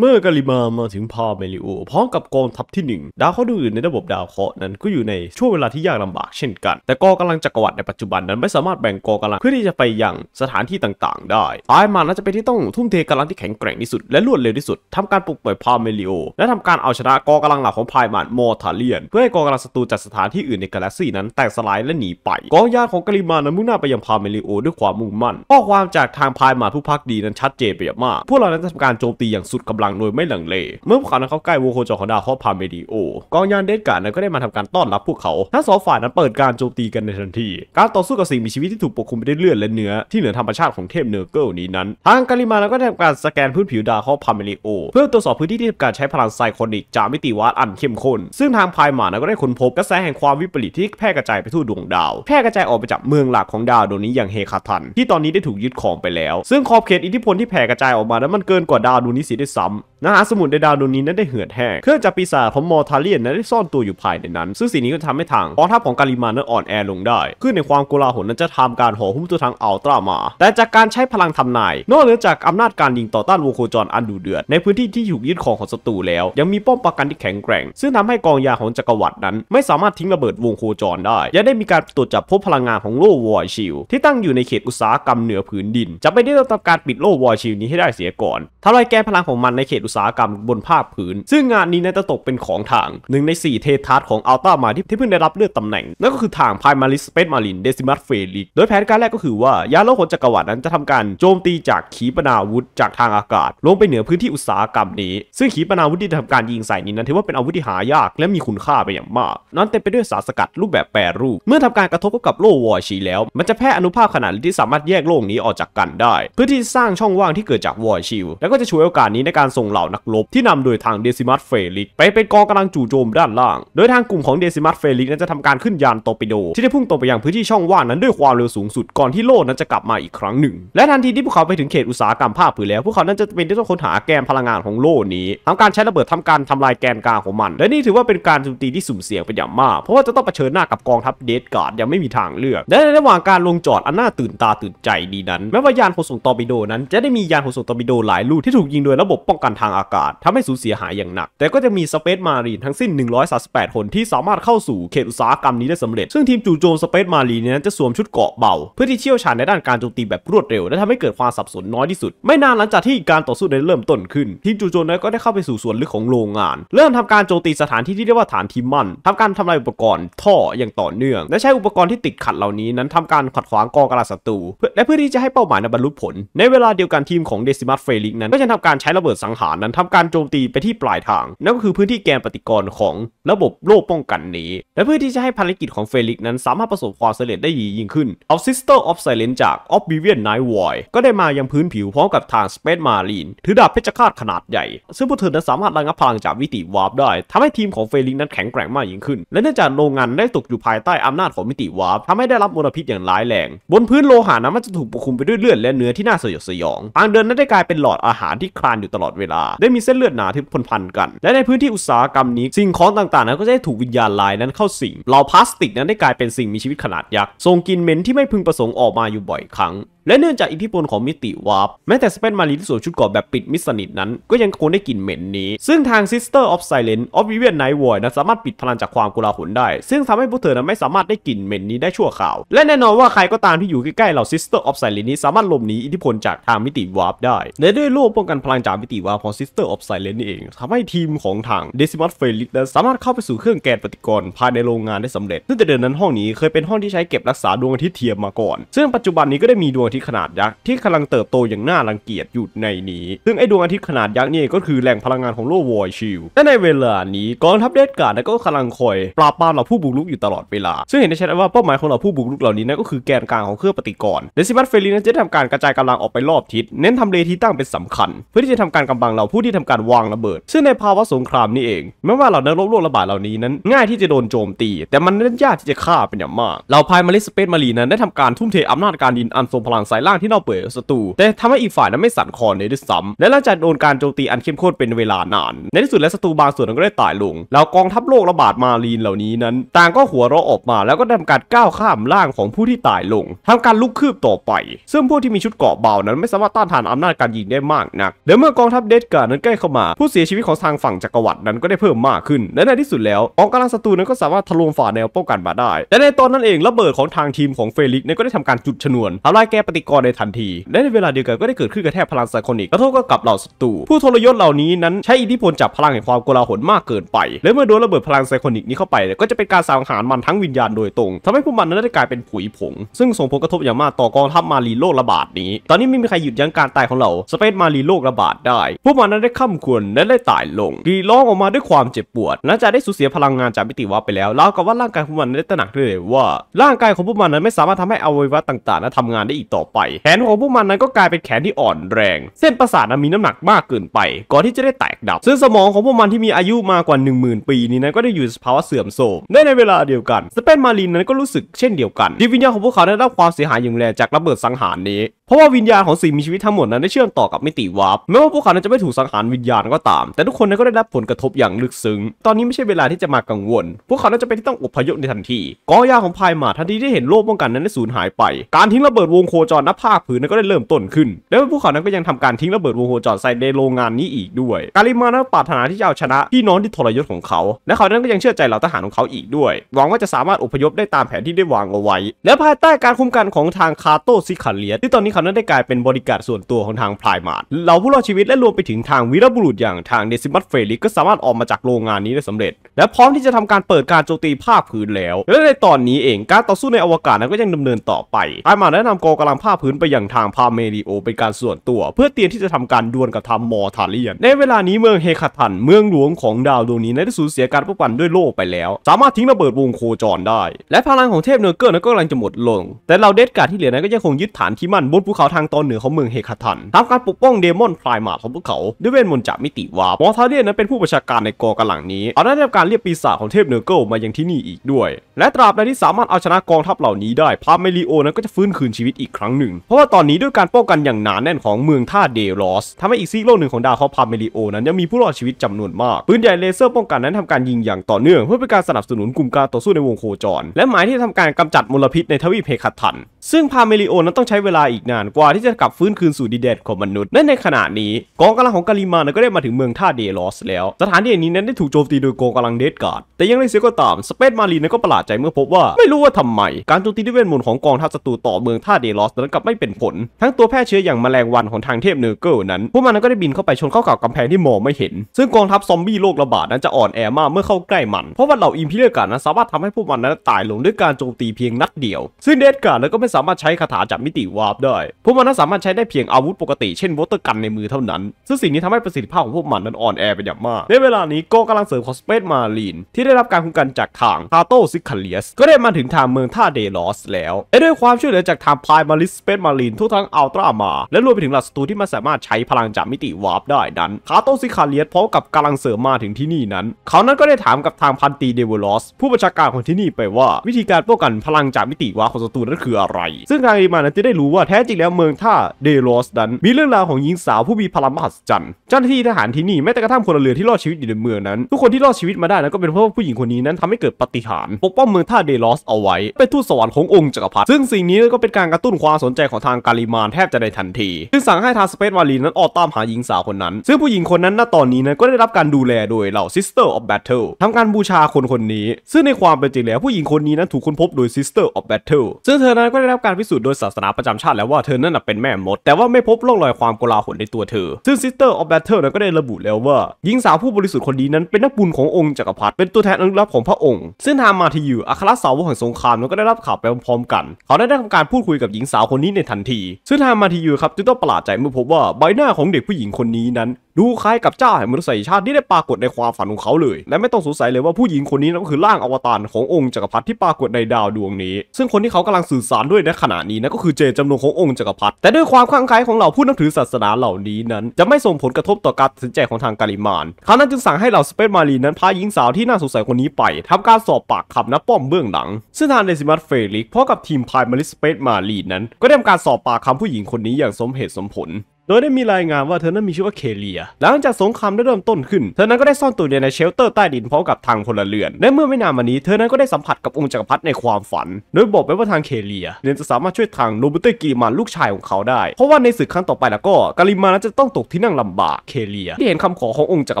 เมื่อกาลิมามาถึงพาเมลิโอพร้อมกับกองทัพที่ 1 ดาวเคราะห์ดวงอื่นในระบบดาวเคราะห์นั้นก็อยู่ใน ช่วงเวลาที่ยากลำบากเช่นกัน แต่กองกาลังจักรวรรดิในปัจจุบันนั้น ไม่สามารถแบ่งกองกำลังเพื่อที่จะไปยังสถานที่ต่างๆ ได้ตายมาน่าจะเป็นที่ต้องทุ่มเทกาลังที่แข็งแกร่งที่สุด และรวดเร็วที่สุดทำการปลุกปล่อยพาเมลิโอและทำการเอาชนะกองกำลังหลักของพายมานมอร์ทาเลียน เพื่อให้กองกำลังศัตรูจากสถานที่อื่นในกาแล็กซี่นั้น แตกสลายและหนีไป กองยานของกาลิมานั้นมุ่งหน้าไปยังพาเมลิโอด้วยความมุ่งมั่นข้อความจากทางพายมานผู้พักดีนั้นชัดเจนไปอย่างมาก พวกเรานั้นทำการโจมตีอย่างสุดกำลังลังโดยไม่หลังเล เมื่อพวกเขานั้นเข้าใกล้วงโคจรของดาวค์พาเมดิโอกองยานเดสการ์นั้นก็ได้มาทำการต้อนรับพวกเขาทั้งสองฝ่ายนั้นเปิดการโจมตีกันในทันทีการต่อสู้กับสิ่งมีชีวิตที่ถูกปกคลุมไปด้วยเลือดและเนื้อ ที่เหนือธรรมชาติของเทพเนอร์เกิลนี้นั้น ทางการิมานั้นก็ได้ทำการสแกนพื้นผิวดาวค์พาเมดิโอเพื่อตรวจสอบพื้นที่ที่ทำการใช้พลังไซคอนิก จากมิติวัตอันเข้มข้นซึ่งทางพายหมานั้นก็ได้ค้นพบกระแสแห่งความวิปริตที่แพร่กระจายไปทั่วดวงดาว แพร่กระจายออกไปจากเมืองหลักของดาวดวงนี้อย่างเฮคาทัน ที่ตอนนี้ได้ถูกยึดรองไปแล้วซึ่งขอบเขตอิทธิพลที่แผ่กระจายออกมานั้นมันเกินกว่าดาวดวงนี้เสียด้วยซ้ Um, นะฮะสมุนในดาวดวงนี้นั้นได้เหือดแห้ง เครื่องจับปีศาจของมอร์ทาเลียนนั้นได้ซ่อนตัวอยู่ภายในนั้นซึ่งสิ่งนี้ก็ทำให้ทางกองทัพของกาลิมานั้นอ่อนแอลงได้ ขึ้นในความโกลาหลนั้นจะทำการห่อหุ้มตัวทางอัลตรามา แต่จากการใช้พลังทำนายนอกเหนือจากอำนาจการยิงต่อต้านวงโคจรอันดูเดือดในพื้นที่ที่ถูกยึดของของศัตรูแล้ว ยังมีป้อมปรากันที่แข็งแกร่ง ซึ่งทำให้กองยาของจักรวรรดินั้นไม่สามารถทิ้งระเบิดวงโคจรได้ ยังได้มีการตรวจจับพบพลังงานของโลวอยชิลที่ตั้งอยู่ในเขตอุตสาหกรรมเหนือพืนดินจะไม่ได้ต้องทำการปิดโลวอยชิลนี้ให้ได้เสียก่อนทำลายแกนพลังของมันในเขตอุสาหกรรมบนภาคผืนซึ่งงานนี้นาตะตกเป็นของทางหนึ่งใน4เททัสของอัลต้ามาที่เพิ่งได้รับเลือกตำแหน่ง นั่นก็คือทางพายมาริสเปซมาลินเดซิมัสเฟลิกโดยแผนการแรกก็คือว่ายานโลกขอจักรวรรดินั้นจะทำการ โจมตีจากขีปนาวุธจากทางอากาศ ลงไปเหนือพื้นที่อุตสาหกรรม นี้ซึ่งขีปนาวุธที่ทำการยิงใส่นี้นั้นถือว่าเป็นอาวุธที่หายาก และมีคุณค่าไปอย่างมากนั้นเต็มไปด้วยสารสกัดรูปแบบแปรรูป เมื่อทำการกระทบกับโลวอชีแล้วมันจะแพร่อนุภาคขนาดที่สามารถแยกโลกนี้ออกจากกันได้เพื่อที่สร้างช่องว่างที่เกิดจากวอชิลแล้วก็จะช่วยโอกาสนี้ในการส่งเหล่าาวนักรบที่นำโดยทางเดซิมัสเฟลิกไปเป็นกองกำลังจู่โจมด้านล่าง โดยทางกลุ่มของเดซิมัสเฟลิกนั้นจะทำการขึ้นยานตอร์ปิโด ที่ได้พุ่งตรงไปยังพื้นที่ช่องว่างนั้นด้วยความเร็วสูงสุด ก่อนที่โลดนั้นจะกลับมาอีกครั้งหนึ่ง และทันทีที่พวกเขาไปถึงเขตอุตสาหกรรมภาคผืนแล้วพวกเขานั้นจะเป็นที่ต้องค้นหาแกนพลังงานของโลดนี้ ทำการใช้ระเบิดทำการทำลายแกนกลางของมัน และนี่ถือว่าเป็นการโจมตีที่สุ่มเสี่ยงเป็นอย่างมาก เพราะว่าจะต้องเผชิญหน้ากับกองทัพเดสการ์ดยังไม่มีทางเลือก และในระหว่างการลงจอดอันน่าตื่นตาตื่นใจดีนั้นแม้ว่ายานขนส่งตอร์ปิโดนั้นจะได้มียานขนส่งตอร์ปิโดหลายลูกที่ถูกยิงโดยระบบป้องกันทางอากาศทำให้สูญเสียหายอย่างหนัก แต่ก็จะมีสเปซมารีนทั้งสิ้น138คนที่สามารถเข้าสู่ เขตอุตสาหกรรมนี้ได้สำเร็จ ซึ่งทีมจู่โจมสเปซมารีนนี้จะสวมชุดเกาะเบาเพื่อที่เชี่ยวชาญในด้านการโจมตีแบบรวดเร็ว และทำให้เกิดความสับสนน้อยที่สุด ไม่นานหลังจากที่การต่อสู้ได้เริ่มต้นขึ้น ทีมจู่โจมนั้นก็ได้เข้าไปสู่ส่วนลึกของโรงงาน เริ่มทำการโจมตีสถานที่ที่เรียกว่าฐานทีมันทำการทำลายอุปกรณ์ท่ออย่างต่อเนื่อง และใช้อุปกรณ์ที่ติดขัดเหล่านี้ นั้นทำการขัดขวางกองกำลังศัตรูและเพื่อที่จะให้เป้าหมายนั้นบรรลุผล ในเวลาเดียวกันทีมของเดซิมัสเฟลิกนั้นก็จะทำการใช้ระเบิดสังหารารนั้นทำการโจมตีไปที่ปลายทาง นั่นก็คือพื้นที่แกนปฏิกรณ์ของระบบโลกป้องกันนี้ และเพื่อที่จะให้ภารกิจของเฟลิกนั้นสามารถประสบความสำเร็จได้ดียิ่งขึ้นเอาิสเตอร์ออฟไซเลนจากออฟบิเวียนไนท์วอยก็ได้มายังพื้นผิวพร้อมกับทางสเปซมารีนถือดาบเพชฌฆาตขนาดใหญ่ ซึ่งพวกเธอนั้นสามารถระงับพลังจากวิติวาร์ปได้ ทำให้ทีมของเฟลิกนั้นแข็งแกร่งมากยิ่งขึ้นและเนื่องจากโรงงานได้ตกอยู่ภายใต้อำนาจของมิติวาร์ปทำให้ได้รับมลพิษอย่างร้ายแรง บนพื้นโลหะนั้นมันจะถูกปกคลุมไปด้วยเลือดและเนื้อที่น่าสยดสยองทางเดินนั้นได้กลายเป็นหลอดอาหารที่คลานอยู่ตลอดเวลาาได้มีเส้นเลือดหนาที่พันพันกัน และในพื้นที่อุตสาหกรรมนี้สิ่งของต่าง ๆ นั้นก็จะได้ถูกวิญญาณลายนั้นเข้าสิงเหล่าพลาสติกนั้นได้กลายเป็นสิ่งมีชีวิตขนาดยักษ์ทรงกินเหม็นที่ไม่พึงประสงค์ออกมาอยู่บ่อยครั้งและเนื่องจากอิทธิพลของมิติวาร์ปแม้แต่สเปนมารีที่สวมชุดเกราะแบบปิดมิดสนิทนั้น ก็ยังคงได้กลิ่นเหม็นนี้ ซึ่งทาง Sister of Silence of Vivian Night Void นั้นสามารถปิดพลังจากความกุลาหลได้ ซึ่งทำให้พวกเธอนั้นไม่สามารถได้กลิ่นเหม็นนี้ได้ชั่วคราวและแน่นอนว่าใครก็ตามที่อยู่ใกล้ๆเหล่า Sister of Silence นี้สามารถลมหนีอิทธิพลจากทางมิติวาร์ปได้และด้วยร่วมป้องกันพลังจากมิติวาร์ปของ Sister of Silence นี่เองทำให้ทีมของทาง Decimus Felix นั้นสามารถเข้าไปสู่เครื่องแกนปฏิกรณ์ภายในโรงงานได้สำเร็จซึ่งแต่เดิมนั้นห้องนี้ เคยเป็นห้องที่ใช้เก็บรักษาดวงอาทิตย์เทียมมาก่อน ซึ่งปัจจุบันนี้ก็ได้มีดวงทิตย์ขนาดยักษ์ที่กำลังเติบโตอย่างน่ารังเกียจอยู่ในนี้ ซึ่งไอดวงอาทิตย์ขนาดยักษ์นี่ ก็คือแหล่งพลังงานของโลกวอยชิลและในเวลานี้กองทัพเดสการ์ดก็กำลังคอยปราบปรามเหล่าผู้บุกรุกอยู่ตลอดเวลา ซึ่งเห็นได้ชัดว่าเป้าหมายของเหล่าผู้บุกรุกเหล่านี้นั่นก็คือแกนกลางของเครื่องปฏิกรณ์ เดซิมัสเฟลินจะทำการกระจายกำลังออกไปรอบทิศเน้นทำเลที่ตั้งเป็นสำคัญ เพื่อที่จะทำการกำบังเหล่าผู้ที่ทำการวางระเบิด ซึ่งในภาวะสงครามนี้เองแม้ว่าเหล่านักรบโลกระบาดเหล่านี้นั้น ง่ายที่จะโดนโจมตี แต่มันนั้นยากที่จะฆ่าเป็นอย่างมากเหล่าพายมาริสเปซมารีนั้นได้ทำการทุ่มเทอำนาจการดินอันทรงพลังสายล่างที่นอกเปื่อยศัตรูแต่ทำให้อีกฝ่ายนั้นไม่สั่นคลอนเลยด้วยซ้ำและหลังจากโดนการโจมตีอันเข้มข้นเป็นเวลานาน ในที่สุดและศัตรูบางส่วนก็ได้ตายลง แล้วกองทัพโลกระบาดมาลีนเหล่านี้นั้น ต่างก็หัวเราะออกมาแล้วก็ทำการก้าวข้ามล่างของผู้ที่ตายลง ทำการลุกคืบต่อไปซึ่งพวกที่มีชุดเกราะเบานั้น ไม่สามารถต้านทานอำนาจการยิงได้มากนักและเมื่อกองทัพเดดการ์นั้นใกล้เข้ามาผู้เสียชีวิตของทางฝั่งจักรวรรดินั้นก็ได้เพิ่มมากขึ้น และในที่สุดแล้วกองกำลังศัตรูนั้นก็สามารถทะลวงฝ่าแนวป้องกันมาได้แต่ในตอนนั้นเองระเบิดของทางทีมของเฟลิกนั้นก็ได้ทำการจุดชนวนทำลายแกปฏิกรในทันที และในเวลาเดียวกันก็ได้เกิดขึ้นกระแทกพลังไซคอนิก กระท็กลับเหล่าศัตรูผู้ทรยศเหล่านี้นั้นใช้อิทธิพลจากพลังแห่งความโกลาหลมากเกินไป และเมื่อโดนระเบิดพลังไซคอนิกนี้เข้าไป ก็จะเป็นการสังหารมันทั้งวิญญาณโดยตรง ทำให้พวกมันนั้นได้กลายเป็นผุยผง ซึ่งส่งผลกระทบอย่างมากต่อกองทัพมารีโลกระบาดนี้ ตอนนี้ไม่มีใครหยุดยั้งการตายของเราสเปซมารีโลกระบาดได้พวกมันนั้นได้ข้ำควรและได้ตายลงรีร้องออกมาด้วยความเจ็บปวดหลังจากได้สูญเสียพลังงานจากมิติวับไปแล้ว แล้วก็ว่าร่างกายของมันได้ตระหนักเลยว่า ร่างกายของพวกมันนั้นไม่สามารถทำให้อวัยวะต่างๆนั้นทำงานได้อีกต่อไปแขนของพวกมันนั้นก็กลายเป็นแขนที่อ่อนแรง เส้นประสาทมีน้ำหนักมากเกินไปก่อนที่จะได้แตกดับ ซึ่งสมองของพวกมันที่มีอายุมากกว่า 10,000 ปี นี้นั้นก็ได้อยู่สภาวะเสื่อมโทรมได้ในเวลาเดียวกัน สเปนมารีนนั้นก็รู้สึกเช่นเดียวกันจิตวิญญาณของพวกเขาได้รับความเสียหายอย่างแรงจากระเบิดสังหารนี้เพราะว่าวิญญาณของสิ่งมีชีวิตทั้งหมดนั้นได้เชื่อมต่อกับมิติวาร์ปแม้ว่าพวกเขานั้นจะไม่ถูกสังหารวิญญาณก็ตามแต่ทุกคนนั้นก็ได้รับผลกระทบอย่างลึกซึ้งตอนนี้ไม่ใช่เวลาที่จะมากังวล พวกเขานั้นจะเป็นที่ต้องอพยพในทันที กองยาของพายมาทันทีที่เห็นโลกป้องกันนั้นได้สูญหายไปการทิ้งระเบิดวงโคจรนับภาคพื้นนั้นก็ได้เริ่มต้นขึ้น แล้วพวกเขานั้นก็ยังทำการทิ้งระเบิดวงโคจรใส่ในโรงงานนี้อีกด้วย กาลิมานั้นปรารถนาที่จะเอาชนะพี่น้องที่ทรยศของเขา และเขานั้นก็ยังเชื่อใจเหล่าทหารของเขาอีกด้วยหวังว่าจะสามารถอพยพได้ตามแผนที่ได้วางเอาไว้ และภายใต้การคุมกันของทางคาโตซิคาเลียที่ตอนนี้เขานั้นได้กลายเป็นบริการส่วนตัวของทางพลายมาดเหล่าผู้รอดชีวิตและรวมไปถึงทางวีรบุรุษอย่างทางเดซิมัสเฟลิกก็สามารถออกมาจากโรงงานนี้ได้สำเร็จ และพร้อมที่จะทำการเปิดการโจมตีภาคพื้นแล้ว และในตอนนี้เองการต่อสู้ในอวกาศนั้นก็ยังดำเนินต่อไปพลายมารดแนะนำกองกำลังภาคพื้นไปยังทางพาเมริโอเป็นการส่วนตัว เพื่อเตรียมที่จะทำการดวลกับทางมอร์ทาเลียนในเวลานี้เมืองเฮคาทัน เมืองหลวงของดาวดวงนี้ได้สูญเสียการป้องกันด้วยโลกไปแล้ว สามารถทิ้งระเบิดวงโคจรได้ และพลังของเทพเนอร์เกอร์นั้นก็กำลังจะหมดลง แต่เราเดสการ์ที่เหลือนั้นก็ยังคงยึดฐานที่มั่นบนภูเขาทางตอนเหนือของเมืองเฮคาทันทำการปกป้องเดมอนพลายมาของพวกเขา ด้วยเวทมนต์จากมิติวาร์มอร์ทาเลียนนั้นเป็นผู้ประชาการในกองกำลังนี้เอาได้รับการเรียกปีศาจของเทพเนอร์เกิลมายังที่นี่อีกด้วย และตราบใดที่สามารถเอาชนะกองทัพเหล่านี้ได้ พาเมลิโอนั้นก็จะฟื้นคืนชีวิตอีกครั้งหนึ่ง เพราะว่าตอนนี้ด้วยการป้องกันอย่างหนานแน่นของเมืองท่าเดลอสทำให้อีกซีกโลกหนึ่งของดาวเคราะห์พาเมลิโอนั้นยังมีผู้รอดชีวิตจำนวนมาก ปืนใหญ่เลเซอร์ ป้องกันนั้นทำการยิงอย่างต่อเนื่อง เพื่อเป็นการสนับสนุนกลุ่มการต่อสู้ในวงโคจร และหมายที่ทำการกำจัดมลพิษในทวีปเฮคัตทัน ซึ่งพาเมลิโอนั้นต้องใช้เวลาอีกนานกว่าที่จะกลับฟื้นคืนสู่ดินแดนของมนุษย์และในขณะนี้ กองกำลังของกาลิมานก็ได้มาถึงเมืองท่าเดลอสแล้ว สถานที่นี้นั้นได้ถูกโจมตีโดยกองกำลังเดดการ์ดแต่ยังไงเสียก็ตามสเปซมารีนก็ประหลาดใจเมื่อพบว่า ไม่รู้ว่าทำไม การโจมตีด้วยเวทมนต์ของกองทัพศัตรูต่อเมืองท่าเดลอสนั้นกลับไม่เป็นผล ทั้งตัวแพร่เชื้ออย่างแมลงวันของทางเทพเนอร์เกิลนั้นพวกมันก็ได้บินเข้าไปชนเข้ากับกำแพงที่มองไม่เห็นซึ่งกองทัพซอมบี้โรคระบาดนั้นจะอ่อนแอมากเมื่อเข้าใกล้มัน เพราะว่าเหล่าอิมพีเรียการ์ดนั้นสามารถทำให้พวกมันนั้นตายลงด้วยการโจมตีเพียงนัดเดียว ซึ่งเดดการ์ดนั้นก็ไม่สามารถใช้คาถาจับมิติวาร์ปได้พวกมันนั้นสามารถใช้ได้เพียงอาวุธปกติเช่นวอเตอร์กันในมือเท่านั้น ซึ่งสิ่งนี้ทำให้ประสิทธิภาพของพวกมันนั้นอ่อนแอไปอย่างมาก ในเวลานี้็กกำลังเสริมคอสเปซมาลีนที่ได้รับการคุ้มกันจากทางคาโตซิคาเลียสก็ได้มาถึงทางเมืองท่าเดลอสแล้วและด้วยความช่วยเหลือจากทางพายมาลิสเปซมาลีนทุกทั้งอัลตรามา และรวมไปถึงหลักสตูที่มันสามารถใช้พลังจากมิติวาร์ปได้นั้นคาโตซิคาเลียสพร้อมกับกำลังเสริมมาถึงที่นี่นั้น เขานั้นก็ได้ถามกับทางพันตีเดวลอสผู้บัญชาการของที่นี่ไปว่า วิธีการป้องกันพลังจากมิติวาร์ปของศัตรูนั้นคืออะไร ซึ่งทางอีมานั้นจะได้รู้ว่าแท้จติแล้วเมืองท่าเดโรสนั้น มีเรื่องราวของหญิงสาวผู้มีพลังมหัศจรรย์เจ้าหน้าที่ทหารที่นี่แม้แต่กระทั่งคนเรือที่รอดชีวิตอยู่ในเมืองนั้น ทุกคนที่รอดชีวิตมาได้ นั้นก็เป็นเพราะผู้หญิงคนนี้นั้นทำให้เกิดปฏิหารปกป้องเมืองท่าเดโรสเอาไว้เป็นทูตสวรรค์ขององค์จักรพรรดิซึ่งสิ่งนี้ก็เป็นการกระตุ้นความสนใจของทางการิมานแทบจะในทันทีซึ่งสั่งให้ทางสเปซวาลีนั้นออกตามหาหญิงสาวคนนั้นซึ่งผู้หญิงคนนั้นณตอนนี้นั้นก็ได้รับการดูแลโดยเหล่า Sister of Battle ทำการบูชาคนคนนี้ ซึ่งในความเป็นจริงแล้วผู้หญิงคนนี้นั้นถูกค้นพบโดย Sister of Battle ซึ่งเธอนั้นก็ได้รับการพิสูจน์โดยศาสนาประจำชาติแล้วว่าเธอนั่นเป็นแม่มด แต่ว่าไม่พบร่องรอยความโกลาหลในตัวเธอ ซึ่ง Sister of Battle นั้นก็ได้ระบุแล้วว่า หญิงสาวผู้บริสุทธิ์คนนี้นั้นเป็นนักบุญขององค์จักรพรรดิเป็นตัวแทนอนุรักษ์ของพระองค์ ซึ่งทางมาทิยูอัครสาวกแห่งสงครามนั้นก็ได้รับข่าวไปพร้อมๆกัน เขาได้ได้ทำการพูดคุยกับหญิงสาวคนนี้ในทันทีซึ่งทางมาทิยูครับจึงต้องประหลาดใจเมื่อพบว่าใบหน้าของเด็กผู้หญิงคนนี้นั้น ดูคล้ายกับเจ้าแห่งมนุษยชาติที่ได้ปรากฏในความฝันของเขาเลย และไม่ต้องสงสัยเลยว่าผู้หญิงคนนี้นั่นก็คือร่างอวตารขององค์จักรพรรดิที่ปรากฏในดาวดวงนี้ ซึ่งคนที่เขากำลังสื่อสารด้วยในขณะนี้นั่นก็คือเจจำนงขององจกักรพรรดิแต่ด้วยความคลั่งไคล้ของเหล่าผู้นับถือศาสนาเหล่านี้นั้น จะไม่ส่งผลกระทบต่อการตัดสินใจของทางการิมานเขานั้นจึงสั่งให้เหล่าสเปซมารีนั้นพาหญิงสาวที่น่าสงสัยคนนี้ไปทำการสอบปากคำนับป้อมเบื้องหลัง ซึ่งทางเดซิมัสเฟลิกพร้อมกับทีมพายมาริสเปซมารีนั้นก็ได้ทำการสอบปากคำผู้หญิงคนนี้อย่างสมเหตุสมผลโดยได้มีรายงานว่าเธอนั้นมีชื่อว่าเคเลีย หลังจากสงครามได้เริ่มต้นขึ้น เธอนั้นก็ได้ซ่อนตัวอยู่ในเชลเตอร์ใต้ดินพร้อมกับทางพลเรือนและเมื่อไม่นานมานี้เธอนั้นก็ได้สัมผัสกับองค์จักรพรรดิในความฝันโดยบอกไปว่าทางเคเลียเนี่ยจะสามารถช่วยทางโนบุเตกิมานลูกชายของเขาได้ เพราะว่าในศึกครั้งต่อไปแล้วก็กาลิมานั้นจะต้องตกที่นั่งลำบากเคเลีย ที่เห็นคำขอขององค์จัก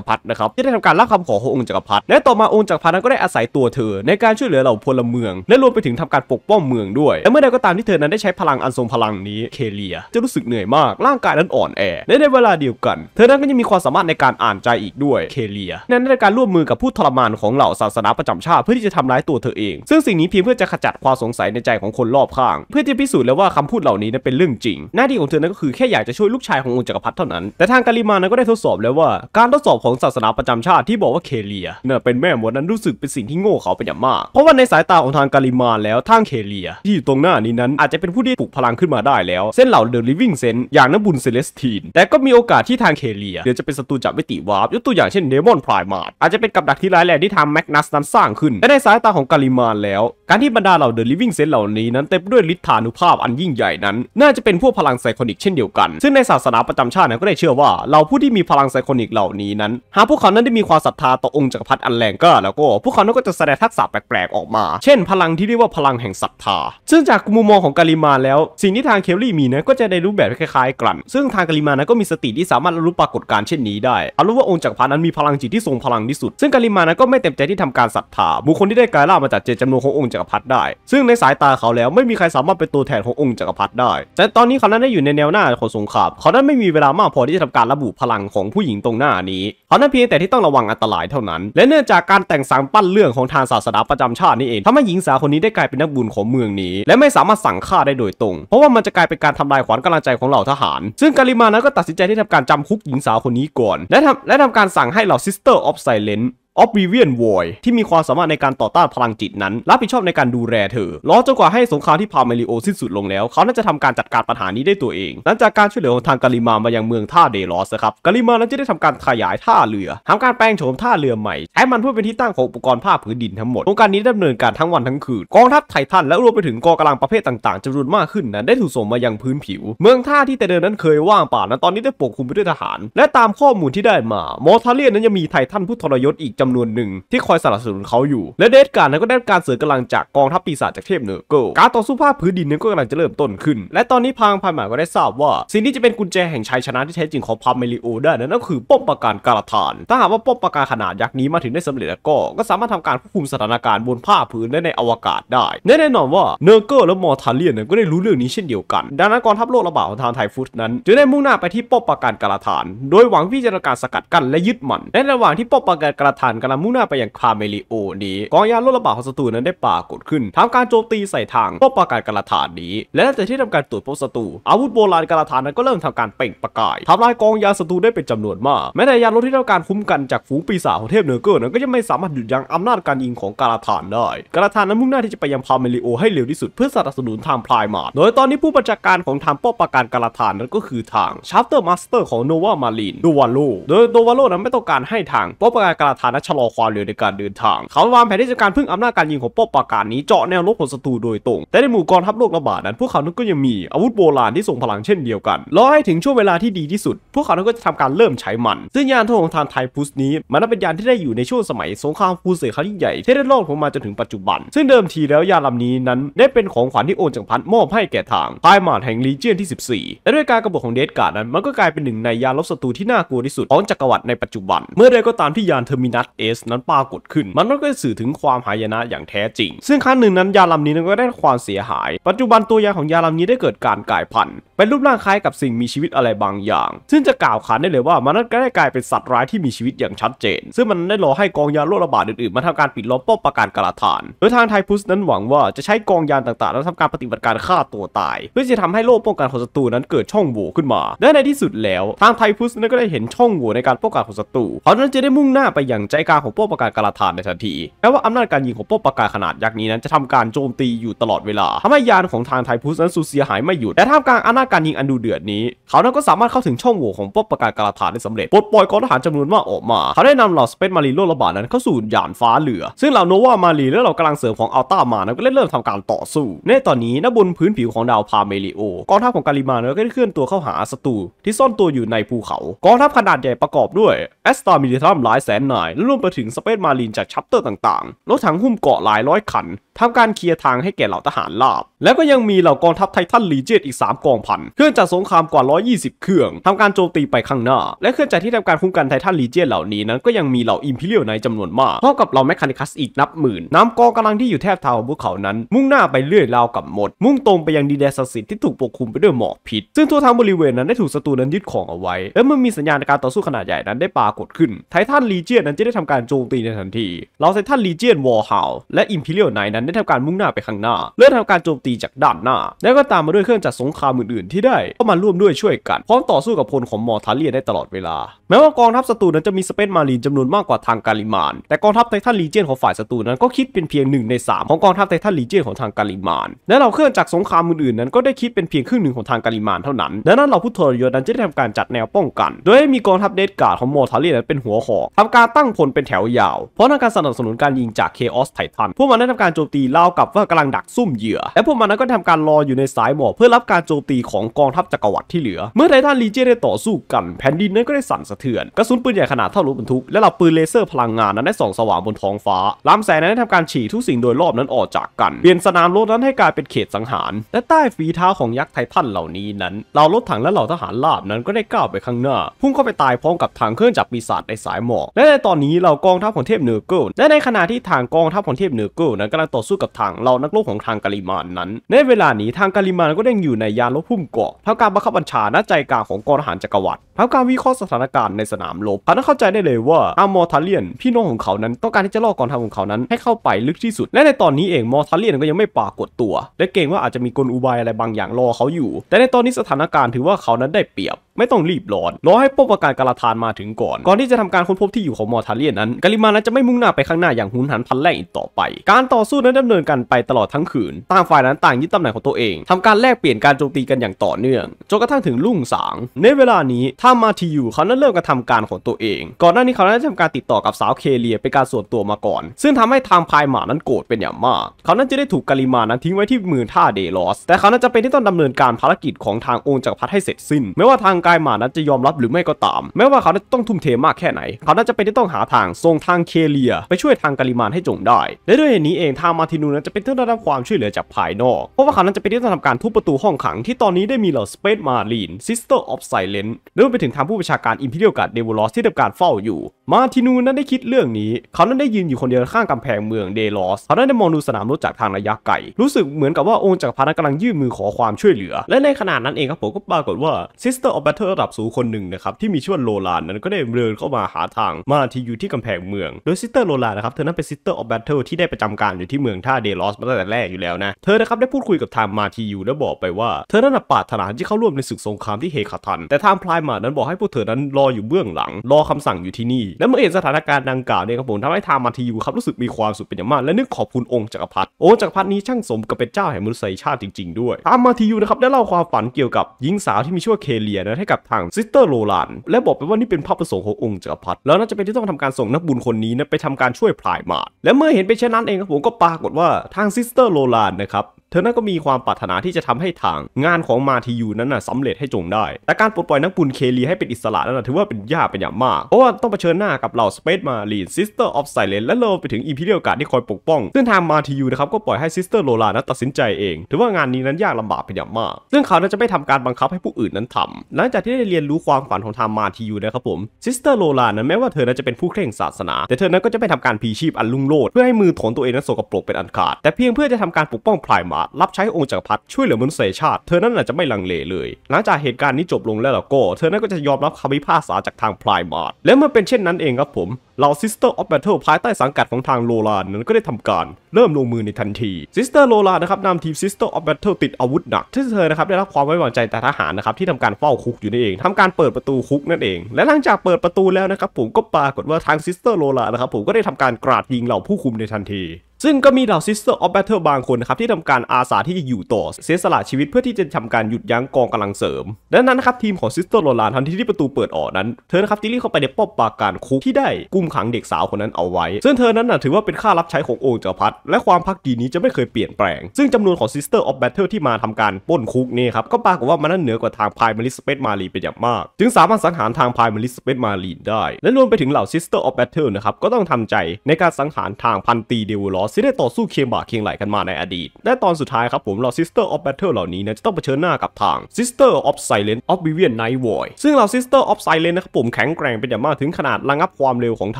รพรรดินะครับที่ได้ทำการรับคำขอขององค์จักรพรรดิและต่อมาองค์จักรพรรดินั้นก็ได้อาศัยตัวเธอ ในการช่วยเหลือเหล่าพลเมือง และรวมไปถึงทำการปกป้องเมืองด้วยและเมื่อใดก็ตามที่เธอนั้นได้ใช้พลังอันทรงพลังนี้เคลีย จะรู้สึกเหนื่อยมากร่างกายนั้นอ่อนแอและในเวลาเดียวกัน เธอนั้นก็ยังมีความสามารถในการอ่านใจอีกด้วยเคเลีย นั้นในการร่วมมือกับผู้ทรมานของเหล่าศาสนาประจำชาติเพื่อที่จะทำร้ายตัวเธอเอง ซึ่งสิ่งนี้เพียงเพื่อจะขจัดความสงสัยในใจของคนรอบข้าง เพื่อที่พิสูจน์แล้วว่าคำพูดเหล่านี้นั้นเป็นเรื่องจริง หน้าที่ของเธอนั้นก็คือแค่อยากจะช่วยลูกชายขององค์จักรพรรดิเท่านั้นแต่ทางการิมานั้นก็ได้ทดสอบแล้วว่า การทดสอบของศาสนาประจำชาติที่บอกว่าเคเลียเนี่ยเป็นแม่หมดนั้นรู้สึกเป็นสิ่งที่โง่เขาเป็นอย่างมาก เพราะว่าในสายตาของทางการิมาแล้วทางเคเลีย ที่อยู่ตรงหน้านี้นั้นอาจจะเป็นผู้ที่ปลุกพลังขึ้นมาได้แล้ว เส้นเหล่าเดอะลิฟวิ่งเซนอย่างนบุญเซเลสตีนแต่ก็มีโอกาสที่ทางเคเลียเดี๋ยวจะเป็นศัตรูจากวิติวาร์ปยกตัวอย่างเช่นเนมอนพรายมาร์อาจจะเป็นกับดักที่ร้ายแรงที่ทางแมกนัสนั้นสร้างขึ้นและในสายตาของกาลิมานแล้ว การที่บรรดาเหล่าเดอะลิฟวิ่งเซนเหล่านี้นั้น เต็มด้วยฤทธานุภาพอันยิ่งใหญ่นั้น น่าจะเป็นพวกพลังไซคอนิกเช่นเดียวกัน ซึ่งในศาสนาประจำชาตินั้นก็ได้เชื่อว่าเราผู้ที่มีพลังไซคอนิกเหล่านี้นั้นหากพวกเขานั้นได้มีความศรัทธาต่อองค์จักรพรรดิอันแรงกล้าแล้วก็พวกเขานั้นก็จะแสดงทักษะแปลกๆออกมา เช่นพลังที่เรียกว่าพลังแห่งศรัทธา ซึ่งจากมุมมองของกาลิมาแล้ว สิ่งที่ทางเคลลี่มีนั้นก็จะได้รูปแบบคล้าย ๆ กัน ซึ่งทางกาลิมานั้นก็มีสติที่สามารถรู้ปรากฏการเช่นนี้ได้อารู้ว่าองค์จักรพรรดินั้นมีพลังจิตที่ทรงพลังที่สุด ซึ่งกาลิมานั้นก็ไม่เต็มใจที่ทำการศรัทธาบุคคลที่ได้กลายร่างมาจากเจตจำนวนขององค์จักรพรรดิได้ ซึ่งในสายตาเขาแล้วไม่มีใครสามารถเป็นตัวแทนขององค์จักรพรรดิได้ แต่ตอนนี้เขานั้นได้อยู่ในแนวหน้าของสงครามเขานั้นไม่มีเวลามากพอที่จะทำการระบุพลังของผู้หญิงตรงหน้านี้ เขานั้นเพียงแต่ที่ต้องระวังอันตรายเท่านั้น และเนื่องจากการแต่งสางปั้นเรื่องของทางศาสนาประจำชาตินี่เองทำให้หญิงสาวคนนี้ได้กลายเป็นนักบุญของเมืองนี้ และไม่สามารถสั่งฆ่าได้โดยตรง เพราะว่ามันจะกลายเป็นการทำลายขวัญกำลังใจของเหล่าทหาร ซึ่งการิมานั้นก็ตัดสินใจที่ทำการจำคุกหญิงสาวคนนี้ก่อน และทำและทำการสั่งให้เหล่า Sister of Silence Oblivion Void ที่มีความสามารถในการต่อต้านพลังจิตนั้น รับผิดชอบในการดูแลเธอ รอจนกว่าให้สงครามที่พาเมริโอสิ้นสุดลงแล้ว เขาน่าจะทำการจัดการปัญหานี้ได้ตัวเอง หลังจากการช่วยเหลือของทางกาลิมามายังเมืองท่าเดลอสครับกาลิมานั้นจะได้ทำการขยายท่าเรือทำการแปลงโฉมท่าเรือใหม่ใช้มันเพื่อเป็นที่ตั้งของอุปกรณ์ภาพพื้นดินทั้งหมดโครงการนี้ดำเนินการทั้งวันทั้งคืนกองทัพไททันและรวมไปถึงกองกำลังประเภทต่าง ๆจำนวนมากขึ้นนั้นได้ถูกส่งมายังพื้นผิว เมืองท่าที่แต่เดิมนั้นเคยว่างเปล่านั้นตอนนี้ได้ปกคลุมไปด้วยทหารและตามข้อมูลที่ได้มา มอร์ทาเลียนนั้นยังมีไททันผู้ทรยศอีกจจำนวนหนึ่งที่คอยสนับสนุนเขาอยู่ และเดดการนั้นก็ได้การเสริมกำลังจากกองทัพปีศาจจากเทพเนอร์เกการต่อสู้ภาคพื้นดินนั้นก็กำลังจะเริ่มต้นขึ้นและตอนนี้พางพันหมายก็ได้ทราบว่าสิ่งที่จะเป็นกุญแจแห่งชัยชนะที่แท้จริงของพาเมลิโอได้นั้นก็คือป้อมปราการกาลาธานถ้าหากว่าป้อมปราการขนาดยักษ์นี้มาถึงได้สำเร็จแล้วก็ก็สามารถทำการควบคุมสถานการณ์บนผ้าพื้นได้ในอวกาศได้แน่นอนว่าเนอร์เกและมอร์ทาเลียนก็ได้รู้เรื่องนี้เช่นเดียวกันดังนั้นกองทัพโลกระบาดของทางไทฟุตนั้นจึงได้มุ่งหน้าไปที่ป้อมปราการการาธานโดยหวังพิจารณาสกัดกั้นและยึดมันในระหว่างที่ป้อมปราการการาธานกำลังมุ่งหน้าไปยังคาเมลิโอนี้ กองยานรถระบาดของศัตรูนั้นได้ปรากฏขึ้นทำการโจมตีใส่ทางป้อมปราการกระฐานนี้ และหลังจากที่ทำการตรวจพบศัตรูอาวุธโบราณกระธานนั้นก็เริ่มทำการเป่งประกายทำลายกองยานศัตรูได้เป็นจำนวนมากแม้แต่ยานรถที่ทำการคุ้มกันจากฝูงปีศาจของเทพเนอเกอร์นั้นก็ยังไม่สามารถหยุดยั้งอำนาจการยิงของกระธานได้กระธานนั้นมุ่งหน้าที่จะไปยังพาเมลิโอให้เร็วที่สุดเพื่อสนับสนุนทางพลายมาโดยตอนนี้ผู้บัญชาการของทางป้อมปราการกระานนั้นก็คือทางชาร์เตอร์มาสเตอร์ของโนวามาลินดูวาโลโดยโนวาโลนั้นไม่ต้องการให้ทางพบปราการกระฐานชะลอความเร็วในการเดินทางเขาวางแผนที่จะการพึ่งอำนาจการยิงของป้อมปราการนี้เจาะแนวรบของศัตรูโดยตรง แต่ในหมู่กองทัพโลกระบาดนั้น พวกเขานั้นก็ยังมีอาวุธโบราณที่ทรงพลังเช่นเดียวกันรอให้ถึงช่วงเวลาที่ดีที่สุด พวกเขานั้นก็จะทำการเริ่มใช้มัน ซึ่งยานทของทางไทพุสนี้มันเป็นยานที่ได้อยู่ในช่วงสมัยสงครามฟูเสคครัใหญ่ ที่ได้รอดผมมาจนถึงปัจจุบัน ซึ่งเดิมทีแล้วยานลำนี้นั้น ได้เป็นของขวัญที่โอนจากพันมอบให้แก่ทางพายมาดแห่งลีเจียนที่14และด้วยการกบฏของเดสการ์ดนั้นมันก็กลายเป็นหนึ่งในยานลบศัตรูที่น่ากลัวที่สุดของจักรวรรดิในปัจจุบันเมื่อใดก็ตามที่ยานเทอร์มินัส S นั้นปรากฏขึ้น มันก็สื่อถึงความหายนะอย่างแท้จริง ซึ่งครั้งหนึ่งนั้นยาลำนี้นั้นก็ได้ความเสียหาย ปัจจุบันตัวยาของยาลำนี้ได้เกิดการกลายพันธุ์เป็นรูปร่างคล้ายกับสิ่งมีชีวิตอะไรบางอย่าง ซึ่งจะกล่าวขานได้เลยว่ามันนั้นก็ได้กลายเป็นสัตว์ร้ายที่มีชีวิตอย่างชัดเจน ซึ่งมันได้รอให้กองยาโรคระบาดอื่นๆ มาทำการปิดล้อมป้อมปราการกราทานโดยทางไทพุสนั้นหวังว่าจะใช้กองยานต่างๆแล้วทำการปฏิบัติการฆ่าตัวตาย เพื่อจะทำให้โรคป้องกันของศัตรูนั้นเกิดช่องโหว่ขึ้นมาและในที่สุดแล้วทางไทพุสนั้นก็ได้เห็นช่องโหว่ในการป้องกันของศัตรูเรานั้นจะได้มุ่งหน้าไปอย่างใจการของโป้ะประกาศกาลาธานในทันทีแม้ว่าอำนาจการยิงของโป้ะประกาศขนาดยักษ์นี้นั้นจะทำการโจมตีอยู่ตลอดเวลาทำให้ยานของทางไทพุสนั้นสูญเสียหายไม่หยุดแต่ท่ามกลางอำนาจการยิงอันดูเดือดนี้ เขานั้นก็สามารถเข้าถึงช่องโหว่ของโป้ะประกาศกาลาธานได้สำเร็จปลดปล่อยกองทหารจำนวนมากออกมาเขาได้นำเหล่าสเปซมารีโลระบาดนั้นเข้าสู่ยานฟ้าเหลือ ซึ่งเหล่าโนวามารีและเหล่ากำลังเสริมของอัลต้ามานั้นก็เริ่มทำการต่อสู้ในตอนนี้ณบนพื้นผิวของดาวพาเมลิโอกองทัพของกาลิมานั้นก็ได้เคลื่อนตัวเข้าหาศัตรูที่ซ่อนตัวอยู่ในภูเขา กองทัพขนาดใหญ่ประกอบด้วยแอสตามิลิทัมหลายแสนนายและรวมไปถึงสเปซมารีนจากชัปเตอร์ต่างๆรถถังหุ้มเกาะหลายร้อยคันทำการเคลียร์ทางให้แก่เหล่าทหารลาบ แล้วก็ยังมีเหล่ากองทัพไททันลีเจียอีก3 กองพัน เครื่องจักรสงครามกว่า 120 เครื่อง ทำการโจมตีไปข้างหน้า และเครื่องจักรที่ทำการคุ้มกันไททันลีเจียเหล่านี้นั้นก็ยังมีเหล่าอิมพีเรียลในจำนวนมากพร้อมกับเหล่าแมคคานิคัสอีกนับหมื่น น้ำกองกำลังที่อยู่แทบเท้าของพวกเขานั้น มุ่งหน้าไปเรื่อยราวกับหมด มุ่งตรงไปยังดีแดนักดิ์สิทธิ์ที่ถูกปกคลุมไปด้วยหมอกพิษ ซึ่งทั่วทั้งบริเวณนั้นได้ถูกศัตรูนั้นยึดของเอาไว้ และเมื่อมีสัญญาณการต่อสู้ขนาดใหญ่นั้น ได้ปรากฏขึ้นไททันลีเจียนั้นจะได้ทำการโจมตีในทันทีเหล่าไททันลีเจียนวอร์ฮาและอิมพีเรียลไนนั้นได้ทำการมุ่งหน้าไปข้างหน้าเริ่มทำการโจมตีจากด้านหน้า แล้วก็ตามมาด้วยเครื่องจักรสงครามอื่นๆ ที่ได้เข้ามาร่วมด้วยช่วยกัน พร้อมต่อสู้กับพลของมอร์ทาเลียได้ตลอดเวลาม้ว่ากองทัพศัตรูนั้นจะมีสเปซมารีนจำนวนมากกว่าทางการิมาน แต่กองทัพไททันลีเจียนของฝ่ายศัตรูนั้นก็คิดเป็นเพียงหนึ่งใน 3 ของกองทัพไททันลีเจียนของทางการิมาน และเราเคลื่อนจากสงครามอื่นๆนั้นก็ได้คิดเป็นเพียงครึ่งหนึ่งของทางการิมานเท่านั้น ดังนั้นเราผู้ทรยศนั้นจะได้ทำการจัดแนวป้องกัน โดยมีกองทัพเดดการ์ดของมอร์ทาเลียนเป็นหัวหอกทำการตั้งพลเป็นแถวยาว เพราะางการสนับสนุนการยิงจากเคออสไททันพวกมันได้ทำการโจมตีเล่ากับว่ากำลังดักซุ่มเหยื่อ และพวกมันนั้นก็ทำการรออยู่ในสายหมอกเพื่อรับการโจมตีของกองทัพจักรวรรดิที่เหลือ เมื่อไททันลีเจียนได้ต่อสู้กันแผ่นดินนั้นก็ได้สั่นสะเถื่อนกระสุนปืนใหญ่ขนาดเท่ารถบรรทุก และเราปืนเลเซอร์พลังงานนั้นได้ส่องสว่างบนท้องฟ้าลำแสงนั้นได้ทำการฉีดทุกสิ่งโดยรอบนั้นออกจากกันเปลี่ยนสนามรบนั้นให้กลายเป็นเขตสังหาร และใต้ฝีเท้าของยักษ์ไททันเหล่านี้นั้นเรารถถังและเหล่าทหารลาบนั้นก็ได้ก้าวไปข้างหน้า พุ่งเข้าไปตายพร้อมกับทางเครื่องจับปีศาจในสายหมอกและในตอนนี้เรากองทัพของเทพเนอร์เกิลและในขณะที่ทางกองทัพของเทพเนอร์เกิลนั้นกำลังต่อสู้กับทางเรานักรบของทางกาลิมานนั้นในเวลานี้ทางกาลิมาน ก็ได้อยู่ในยานรบพุ่มเกาะทำการบังคับบัญชาณใจกลางของกองทหารจักรวรรดิทำการวิเคราะห์สถานการณ์การในสนามรบเขาต้องเข้าใจได้เลยว่าอามอร์ทาเลียนพี่น้องของเขานั้นต้องการที่จะล่อกองทัพของเขานั้น ให้เข้าไปลึกที่สุดและในตอนนี้เองมอร์ทาเลียนก็ยังไม่ปรากฏตัวและเกรงว่าอาจจะมีกลอุบายอะไรบางอย่างรอเขาอยู่ แต่ในตอนนี้สถานการณ์ถือว่าเขานั้นได้เปรียบไม่ต้องรีบร้อนรอให้พวอประกาศการาทานมาถึงก่อน ก่อนที่จะทำการค้นพบที่อยู่ของมอร์ทาเลียนนั้น กาลิมานั้นจะไม่มุ่งหน้าไปข้างหน้าอย่างหุนหันพันแลกอีกต่อไป การต่อสู้นั้นดำเนินกันไปตลอดทั้งคืนต่างฝ่ายนั้นต่างยึดตำแหน่งของตัวเองทำการแลกเปลี่ยนการโจมตีกันอย่างต่อเนื่อง จนกระทั่งถึงรุ่งสาง ในเวลานี้ถ้ามาทีอยู่เขานั้นเริ่มกระทาการของตัวเอง ก่อนหน้านี้เขานั้นทำการติดต่อกับสาวเคเลียเป็นการส่วนตัวมาก่อน ซึ่งทำให้ทางพายหมานั้นโกรธเป็นอย่างมาก เขานั้นจะได้ถูกกาลิมานั้นทิ้งไว้ที่มือท่าเดลอสแต่เขานั้นจะเป็นที่ต้องดำเนินการภารกิจของทางองค์จักรพรรดิให้เสร็จสิ้นไม่ว่าทางกายมานั้นจะยอมรับหรือไม่ก็ตาม แม้ว่าเขาจะต้องทุ่มเทมากแค่ไหน เขาน่าจะเป็นที่ต้องหาทางส่งทางเคเลีย ไปช่วยทางกาลิมานให้จงได้และด้วยเหตุนี้เอง ทางมาทินูนั้นจะเป็นที่ได้รับความช่วยเหลือจากภายนอก เพราะว่าเขานั้นจะเป็นที่ต้องทำการทุบประตูห้องขังที่ตอนนี้ได้มีเหล่าสเปซมาลีนซิสเตอร์ออฟไซเลนรวมไปถึงทางผู้ประชาการอิมพีเรียลกาดเดวลอสที่ทำการเฝ้าอยู่ มาทินูนั้นได้คิดเรื่องนี้ เขานั้นได้ยืนอยู่คนเดียวข้างกำแพงเมืองเดลอสเขานั้นได้มองดูสนามรบจากทางระยะไกลรู้สึกเหมือนกับว่าองค์จักรพรรดิกำลังยื่นมือขอความช่วยเหลือ และในขณะนั้นเองครับผมก็ปรากฏว่าซิสเตอร์ออฟเธอร์ระดับสูงคนหนึ่งนะครับที่มีชื่อว่าโลลานนั้นก็ได้เดินเข้ามาหาทางมาที่อยู่ที่กำแพงเมือง โดยซิสเตอร์โลลานนะครับเธอนั้นเป็นซิสเตอร์ออฟแบทเทิลที่ได้ประจำการอยู่ที่เมืองท่าเดลอสมาตั้งแต่แรกอยู่แล้วนะเธอนะครับได้พูดคุยกับทางมาทีอยู่และบอกไปว่าเธอนั้นปาถนาที่เข้าร่วมในศึกสงครามที่เฮคาทันแต่ทางพลายมานั้นบอกให้พวกเธอนั้นรออยู่เบื้องหลัง รอคำสั่งอยู่ที่นี่และเมื่อเห็นสถานการณ์ดังกล่าวเนี่ยครับผมทำให้ทางมาทีอยู่ครับรู้สึกมีความสุขเป็นอย่างมากและนึกขอบคุณองค์จักรพรรดิองค์จักรพรรดินี้ช่างสมกับเป็นเจ้าแห่งมนุษยชาติจริง ๆด้วยทางมาทีอยู่นะครับได้เล่าความฝันเกี่ยวกับหญิงสาวที่มีชื่อว่าเคเลียนะใให้กับทางซิสเตอร์โรลานและบอกไปว่านี่เป็นภาพประสงค์ขององค์จักรพรรดิแล้วน่าจะเป็นที่ต้องทำการส่งนักบุญคนนี้นะไปทำการช่วยพลายมาดและเมื่อเห็นไปเช่นนั้นเองครับผมก็ปรากฏว่าทางซิสเตอร์โรลานนะครับเธอนั้นก็มีความปรารถนาที่จะทำให้ทาง งานของมาทียูนั้นน่ะสำเร็จให้จงได้ แต่การปลดปล่อยนักบุญเคลีให้เป็นอิสระนั้นนะถือว่าเป็นยากเป็นอย่างมาก เพราะว่าต้องเผชิญหน้ากับเหล่าสเปซมาลีนซิสเตอร์ออฟไซเลนและโลไปถึงอิมพีเรียลการดที่คอยปกป้อง ซึ่งทางมาทียูนะครับ ก็ปล่อยให้ซิสเตอร์โลลานั้นตัดสินใจเอง ถือว่างานนี้นั้นยากลำบากเป็นอย่างมาก ซึ่งเขานั้นจะไม่ทำการบังคับให้ผู้อื่นนั้นทำ หลังจากที่ได้เรียนรู้ความฝันของทางมาทียูนะครับผมซิสเตอร์โลลานั้นแม้ว่าเธอจะเป็นผู้เคร่งศาสนา แต่เธอนั้นก็จะไม่ทำการผีชีพอันลุ่งโลดเพื่อให้มือถอนตัวเองนั้นสกปรกเป็นอันขาด แต่เพียงเพื่อจะทำการปกป้องพลายมารับใช้องค์จักรพรรดิช่วยเหลือมนุษยชาติ เธอนั้นอาจจะไม่ลังเลเลย หลังจากเหตุการณ์นี้จบลงแล้วล่ะก็เธอนั้นก็จะยอมรับคำพิพากษาจากทางพลายมาร์และมันเป็นเช่นนั้นเองครับผมเหล่า Sister of Battle ภายใต้สังกัดของทางโลลานนั้นก็ได้ทำการเริ่มลงมือในทันที Sister โลลานะครับนำทีม Sister of Battle ติดอาวุธหนัก ที่เธอนะครับได้รับความไว้วางใจจากทหารนะครับที่ทำการเฝ้าคุกอยู่นั่นเองทำการเปิดประตูคุกนั่นเอง และหลังจากเปิดประตูแล้วนะครับผมก็ปรากฏว่าทาง Sister โลลานะครับผมก็ได้ทำการกราดยิงเหล่าผู้คุมในทันทีซึ่งก็มีเหล่า Sister of Battle บางคนนะครับ ที่ทำการอาสาที่จะอยู่ต่อเสียสละชีวิตเพื่อที่จะทำการหยุดยั้งกองกำลังเสริม ดังนั้นนะครับทีมของ Sister โรลานทันทีที่ประตูเปิดออกนั้น เธอนะครับจิลลี่เข้าไปในป้อมปราการคุกที่ได้กุมขังเด็กสาวคนนั้นเอาไว้ ซึ่งเธอนั้นนะถือว่าเป็นค่ารับใช้ขององค์จ้าพัทดและความพักดีนี้จะไม่เคยเปลี่ยนแปลง ซึ่งจำนวนของ Sister of Battle ที่มาทำการป้นคุกนี่ครับก็ปรากฏว่ามันนั้นเหนือกว่าทางพายมาริสเปซมารีเป็นอย่างมากจึงสามารถสังหารทางพายมาริสเปซมาลีได้และรวมไปถึงเหล่า Sister of Battle นะครับก็ต้องทำใจในการสังหารทางพันตีเดวลอสซี่ได้ต่อสู้เคียงบ่าเคียงไหลกันมาในอดีตและตอนสุดท้ายครับผมเรา Sister of Battle เหล่านี้นะจะต้องเผชิญหน้ากับทาง Sister of Silent of Vivian Night Void ซึ่งเรา Sister of s i l e n ลนะครับผมแข็งแกร่งเป็นอย่างมาก ถึงขนาดระงับความเร็วของ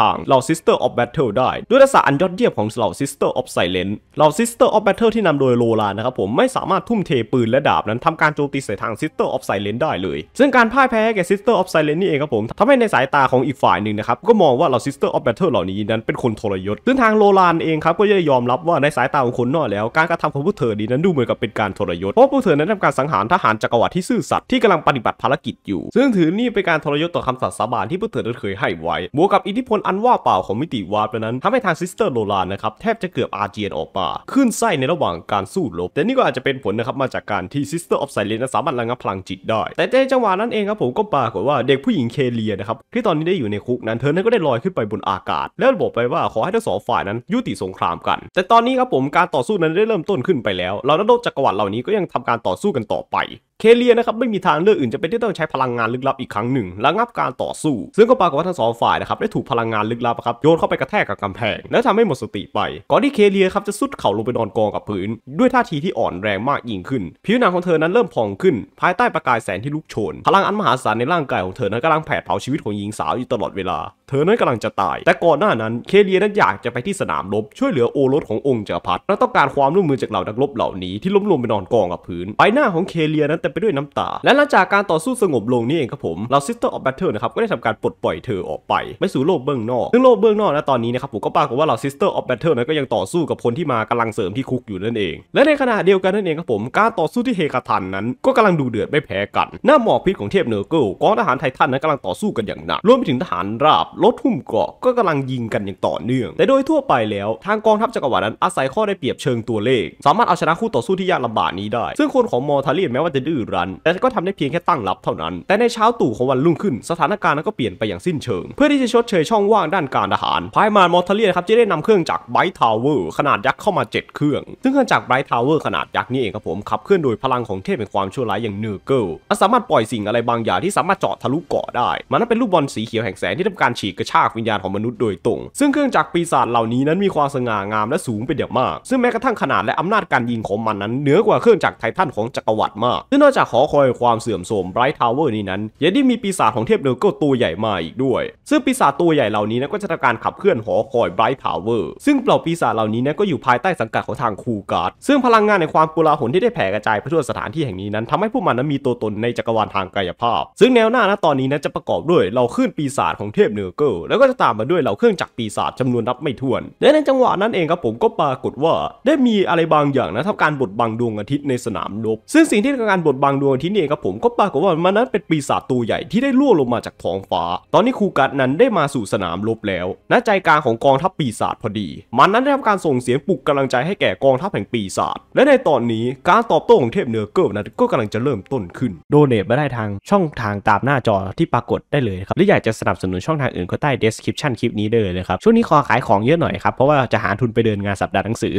ทางเรา Sister of Battle ได้ด้วยทักษะอันยอดเยี่ยมของเรา Sister of Silent เรา Sister of Battle ที่นำโดยโรลานะครับผมไม่สามารถทุ่มเทปืนและดาบนั้นทำการโจมตีใส่ทาง Sister of Silent ได้เลย ซึ่งการพ่ายแพ้แก่ Sister of s i l e n ลนี่เองครับผมทำให้ในสายตาของอีกฝ่ายหนึ่งนะครับก็มองว่าเรา Sister of Battle เหล่านี้นั้นเป็นคนทรยศซึ่งทางโรลานเองครับก็จะยอมรับว่าในสายตาของคนนอกแล้ว การกระทำของพวกเธอดีนั้นดูเหมือนกับเป็นการทรยศเพราะพวกเธอนั้นทำการสังหารทหารจักรวรรดิที่ซื่อสัตย์ที่กำลังปฏิบัติภารกิจอยู่ ซึ่งถือนี่เป็นการทรยศต่อคำสัตย์สาบานที่พวกเธอ้เคยให้ไว้บวกกับอิทธิพลอันว่าเปล่าของมิติวาร์ปนั้นทำให้ทางซิสเตอร์โลลานนะครับแทบจะเกือบอาเจียนออกมาขึ้นไส้ในระหว่างการสู้รบ แต่นี่ก็อาจจะเป็นผลนะครับมาจากการที่ซิสเตอร์ออฟไซเลนสามารถระงับพลังจิตได้แต่ในจังหวะนั้นเองครับผมก็ปรากฏว่าเด็กผู้หญิงเคเลียนะครับที่ตอนนี้ได้อยู่ในคุกนั้นเธอนี่ยก็ได้ลอยขึ้นไปบนอากาศแล้วบอกไปว่าขอให้ทั้งสองฝ่ายนั้นยุติสงครามกันแต่ตอนนี้ครับผมการต่อสู้นั้นได้เริ่มต้นขึ้นไปแล้ว เรานักรบจักรวรรดิเหล่านี้ก็ยังทำการต่อสู้กันต่อไปเคเลียนะครับไม่มีทางเลือก อื่นจะเป็นที่ต้องใช้พลังงานลึกลับอีกครั้งหนึ่งระงับการต่อสู้ ซึ่งก็ปรากฏว่าทั้งสองฝ่ายนะครับได้ถูกพลังงานลึกลับครับโยนเข้าไปกระแทกกับกำแพงและทำให้หมดสติไป ก่อนที่เคเลียครับจะสุดเข่าลงไปนอนกองกับพื้น ด้วยท่าทีที่อ่อนแรงมากยิ่งขึ้นผิวหนังของเธอนั้นเริ่มพองขึ้นภายใต้ประกายแสงที่ลุกโชน พลังอันมหาศาลในร่างกายของเธอนั้นกำลังแผดเผาชีวิตของหญิงสาวอยู่ตลอดเวลาเธอนั้นกำลังจะตาย แต่ก่อนหน้านั้นเคเลียนั้นอยากจะไปที่สนามรบช่วยเหลือโอรสขององค์จักรพรรดิและต้องการความร่วมมือจากเหล่านักรบเหล่านี้ที่ล้มลงไปนอนกองกับพื้นใบหน้าของเคเลียนั้นต็มไปด้วยน้ำตา และหลังจากการต่อสู้สงบลงนี่เองครับผม เราซิสเตอร์ออฟแบทเทิลนะครับก็ได้ทำการปลดปล่อยเธอออกไปไปสู่โลกเบื้องนอกซึ่งโลกเบื้องนอกนะตอนนี้นะครับผมก็ปรากฏว่าเราซิสเตอร์ออฟแบทเทิลนั้นก็ยังต่อสู้กับคนที่มากำลังเสริมที่คุกอยู่นั่นเอง และในขณะเดียวกันนั่นเองครับผมการต่อสู้ที่เฮกาทันนั้นก็กำลังดูเดือดไม่แพ้กัน หน้าหมอกพิษของเทพเนอร์เกิลกองทหารไททันนั้นกำลังต่อสู้กันอย่างหนัก รวมไปถึงทหารราบรถหุ่มเกาะก็กำลังยิงกันอย่างต่อเนื่อง แต่โดยทั่วไปแล้วทางกองทัพจักรวรรดินั้น อาศัยข้อได้เปรียบ เชิงตัวเลข สามารถเอาชนะคู่ต่อสู้ที่ยากลำบากนี้ได้ซึ่งคนของมอร์ทาเลียนแม้ว่าจะดือรั้นแต่ก็ทำได้เพียงแค่ตั้งรับเท่านั้น แต่ในเช้าตู่ของวันรุ่งขึ้น สถานการณ์นั้นก็เปลี่ยนไปอย่างสิ้นเชิง เพื่อที่จะชดเชยช่องว่างด้านการทหารพายมามอร์เทเลียครับ จะได้นำเครื่องจักรไบท์ทาวเวอร์ขนาดยักษ์เข้ามา7เครื่องซึ่งเครื่องจักรไบท์ทาวเวอร์ขนาดยักษ์นี่เองครับผมขับ เคลื่อนโดยพลังของเทพแห่งความชั่วร้ายอย่างเนอร์เกิลมันสามารถปล่อยสิ่งอะไรบางอย่างที่สามารถเจาะทะลุเกาะได้ มันนั้นเป็นลูกบอลสีเขียวแห่งแสงที่ทำการฉีกกระชากวิญญาณของมนุษย์โดยตรง ซึ่งเครื่องจากปีศาจเหล่านี้นั้นมีความสง่างามและสูงเป็นอย่างมาก ซึ่งแม้กระทั่งขนาดและอำนาจการยิงของมันนั้นเหนือกว่าเครื่องจากไททันของจักรวรรดิมากซึ่งนอกจากหอคอยความเสื่อมโทรมไบรท์ทาวเวอร์นี้นั้นยังได้มีปีศาจของเทพเนเกตัวใหญ่มาอีกด้วย ซึ่งปีศาจตัวใหญ่เหล่านี้นะก็จะทำการขับเคลื่อนหอคอยไบรท์ทาวเวอร์ซึ่งเหล่าปีศาจเหล่านี้นะก็อยู่ภายใต้สังกัดของทางคูการ์ดซึ่งพลังงานในความกุลาหลที่ได้แผ่กระจายไปทั่วสถานที่แห่งนี้นั้น ทำให้พวกมันนั้นมีตัวตนในจักรวาลทางกายภาพ ซึ่งแนวหน้านะตอนนี้นะจะประกอบด้วยเหล่าคลื่นปีศาจของเทพเนอร์เกแล้วก็จะตามมาด้วยเหล่าเครื่องจักรปีศาจจำานวนนับไม่ถ้วนและในจังหวะนั้นเองครับผมก็ปรากฏว่า ได้มีอะไรบางอย่างนะทำการบดบังดวงอาทิตย์ในสนามรบซึ่งสิ่งที่การบดบางดวงที่นี่ครับผมก็ปรากฏว่ามันนั้นเป็นปีศาจตัวใหญ่ที่ได้ล่วงลงมาจากท้องฟ้า ตอนนี้คูกัดนั้นได้มาสู่สนามรบแล้วณใจกลางของกองทัพปีศาจพอดีมันนั้นได้ทำการส่งเสียงปลุกกำลังใจให้แก่กองทัพแห่งปีศาจและในตอนนี้การตอบโต้ของเทพเนอ้อเกิลนั้นก็กำลังจะเริ่มต้นขึ้นโดเนทมาได้ทางช่องทางตามหน้าจอที่ปรากฏได้เลยครับหรืออยากจะสนับสนุนช่องทางอื่นก็ใต้ description คลิปนี้ได้เลยนะครับช่วงนี้ขอขายของเยอะหน่อยครับเพราะว่าจะหาทุนไปเดินงานสัปดาห์หนังสือ